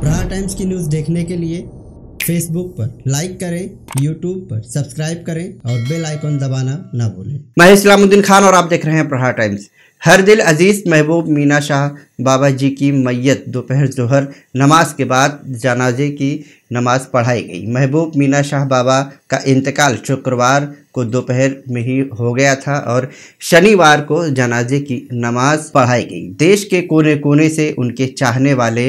प्रहार टाइम्स की न्यूज़ देखने के लिए फेसबुक पर लाइक करें यूट्यूब पर सब्सक्राइब करें और बेल आइकॉन दबाना ना भूलें मैं इस्लामुद्दीन खान और आप देख रहे हैं प्रहार टाइम्स हर दिल अजीज़ महबूब मीना शाह बाबा जी की मैयत दोपहर जोहर नमाज के बाद जनाजे की नमाज पढ़ाई गई महबूब मीना शाह बाबा का इंतकाल शुक्रवार को दोपहर में ही हो गया था और शनिवार को जनाजे की नमाज पढ़ाई गई देश के कोने कोने से उनके चाहने वाले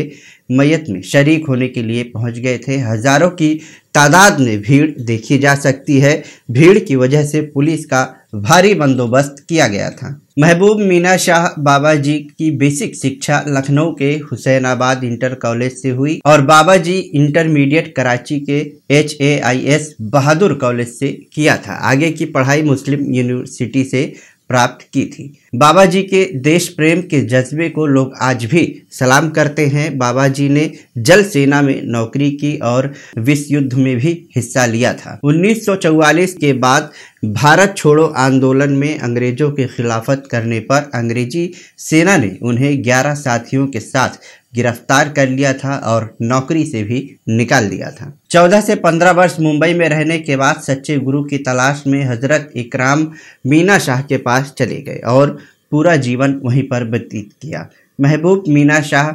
मैयत में शरीक होने के लिए पहुंच गए थे हज़ारों की तादाद में भीड़ देखी जा सकती है भीड़ की वजह से पुलिस का भारी बंदोबस्त किया गया था महबूब मीना शाह बाबा जी की बेसिक शिक्षा लखनऊ के हुसैनाबाद इंटर कॉलेज से हुई और बाबा जी इंटरमीडिएट कराची के H A I S Bahadur college से किया था आगे की पढ़ाई मुस्लिम यूनिवर्सिटी से प्राप्त की थी बाबा जी के देश प्रेम के जज्बे को लोग आज भी सलाम करते हैं बाबा जी ने जल सेना में नौकरी की और विश्व युद्ध में भी हिस्सा लिया था 1944 के बाद भारत छोड़ो आंदोलन में अंग्रेजों के खिलाफत करने पर अंग्रेजी सेना ने उन्हें 11 साथियों के साथ गिरफ्तार कर लिया था और नौकरी से भी निकाल दिया था 14 से 15 वर्ष मुंबई में रहने के बाद सच्चे गुरु की तलाश में हजरत इकराम मीना शाह के पास चले गए और पूरा जीवन वहीं पर व्यतीत किया महबूब मीना शाह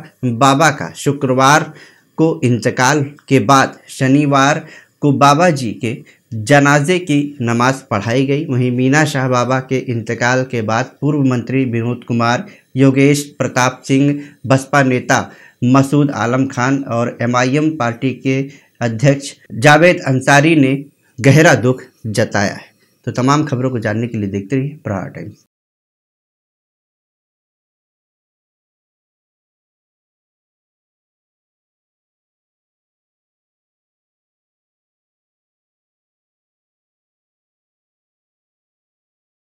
बाबा का शुक्रवार को इंतकाल के बाद शनिवार को बाबा जी के जनाजे की नमाज पढ़ाई गई वहीं मीना शाह बाबा के इंतकाल के बाद पूर्व मंत्री विनोद कुमार योगेश प्रताप सिंह बसपा नेता मसूद आलम खान और एमआईएम पार्टी के अध्यक्ष जावेद अंसारी ने गहरा दुख जताया है तो तमाम खबरों को जानने के लिए देखते रहिए प्रहार टाइम्स